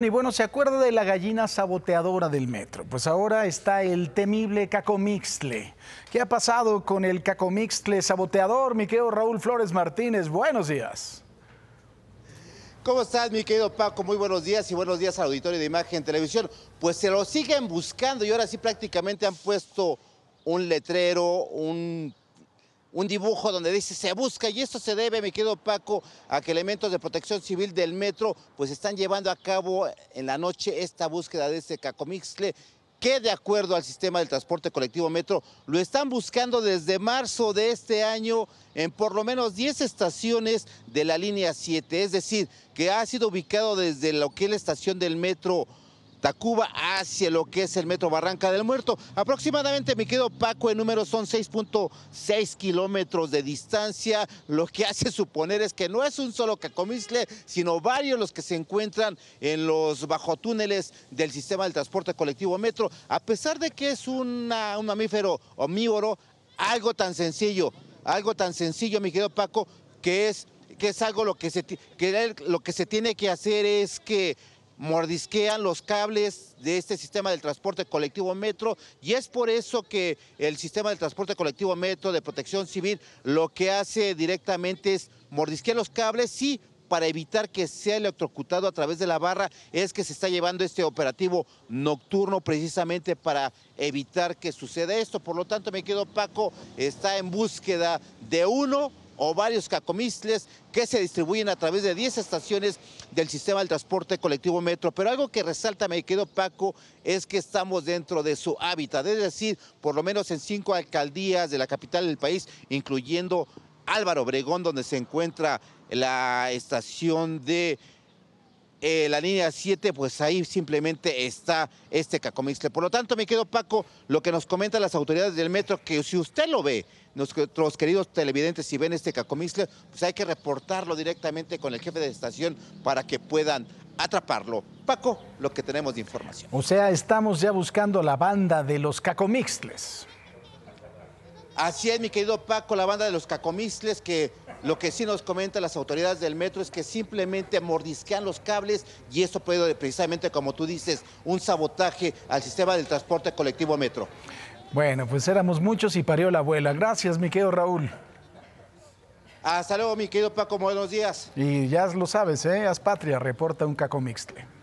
Y bueno, ¿se acuerda de la gallina saboteadora del metro? Pues ahora está el temible Cacomixle. ¿Qué ha pasado con el Cacomixle saboteador? Mi querido Raúl Flores Martínez, buenos días. ¿Cómo estás, mi querido Paco? Muy buenos días y buenos días al auditorio de Imagen Televisión. Pues se lo siguen buscando y ahora sí prácticamente han puesto un letrero, un un dibujo donde dice se busca y esto se debe, me quedo Paco, a que elementos de protección civil del metro pues están llevando a cabo en la noche esta búsqueda de este cacomixle que de acuerdo al sistema del transporte colectivo metro lo están buscando desde marzo de este año en por lo menos 10 estaciones de la línea 7, es decir, que ha sido ubicado desde lo que es la estación del metro Tacuba hacia lo que es el metro Barranca del Muerto. Aproximadamente, mi querido Paco, en número son 6.6 kilómetros de distancia, lo que hace suponer es que no es un solo cacomisle, sino varios los que se encuentran en los bajotúneles del sistema del transporte colectivo metro. A pesar de que es un mamífero omnívoro, algo tan sencillo, algo tan sencillo, mi querido Paco, que es que es algo lo lo que se tiene que hacer es que mordisquean los cables de este sistema del transporte colectivo metro y es por eso que el sistema del transporte colectivo metro de protección civil lo que hace directamente es mordisquear los cables sí, para evitar que sea electrocutado a través de la barra es que se está llevando este operativo nocturno precisamente para evitar que suceda esto. Por lo tanto, me quedo Paco, está en búsqueda de uno o varios cacomistles que se distribuyen a través de 10 estaciones del sistema del transporte colectivo metro. Pero algo que resalta, me quedó Paco, es que estamos dentro de su hábitat, es decir, por lo menos en cinco alcaldías de la capital del país, incluyendo Álvaro Obregón, donde se encuentra la estación de eh, la línea 7, pues ahí simplemente está este Cacomixle. Por lo tanto, me quedo Paco, lo que nos comentan las autoridades del metro, que si usted lo ve, nuestros queridos televidentes, si ven este Cacomixle, pues hay que reportarlo directamente con el jefe de estación para que puedan atraparlo. Paco, lo que tenemos de información. O sea, estamos ya buscando la banda de los Cacomixles. Así es, mi querido Paco, la banda de los cacomixles que lo que sí nos comentan las autoridades del metro es que simplemente mordisquean los cables y eso puede, precisamente como tú dices, un sabotaje al sistema del transporte colectivo metro. Bueno, pues éramos muchos y parió la abuela. Gracias, mi querido Raúl. Hasta luego, mi querido Paco, buenos días. Y ya lo sabes, ¿eh? Patria, reporta un cacomixle.